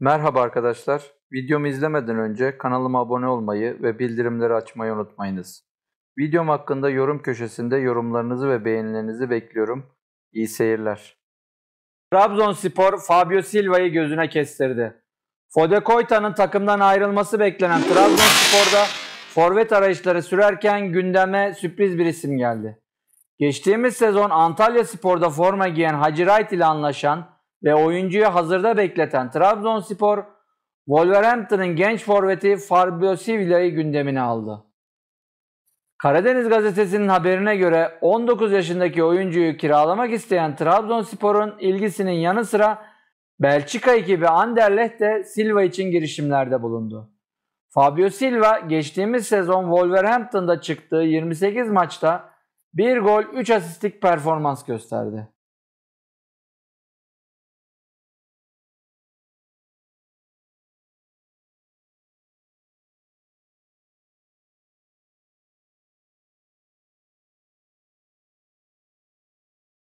Merhaba arkadaşlar. Videomu izlemeden önce kanalıma abone olmayı ve bildirimleri açmayı unutmayınız. Videom hakkında yorum köşesinde yorumlarınızı ve beğenilerinizi bekliyorum. İyi seyirler. Trabzonspor Fabio Silva'yı gözüne kestirdi. Fode Koyta'nın takımdan ayrılması beklenen Trabzonspor'da forvet arayışları sürerken gündeme sürpriz bir isim geldi. Geçtiğimiz sezon Antalya Spor'da forma giyen Hacı Wright ile anlaşan ve oyuncuyu hazırda bekleten Trabzonspor, Wolverhampton'ın genç forveti Fabio Silva'yı gündemine aldı. Karadeniz gazetesinin haberine göre 19 yaşındaki oyuncuyu kiralamak isteyen Trabzonspor'un ilgisinin yanı sıra Belçika ekibi Anderlecht de Silva için girişimlerde bulundu. Fabio Silva geçtiğimiz sezon Wolverhampton'da çıktığı 28 maçta 1 gol 3 asistlik performans gösterdi.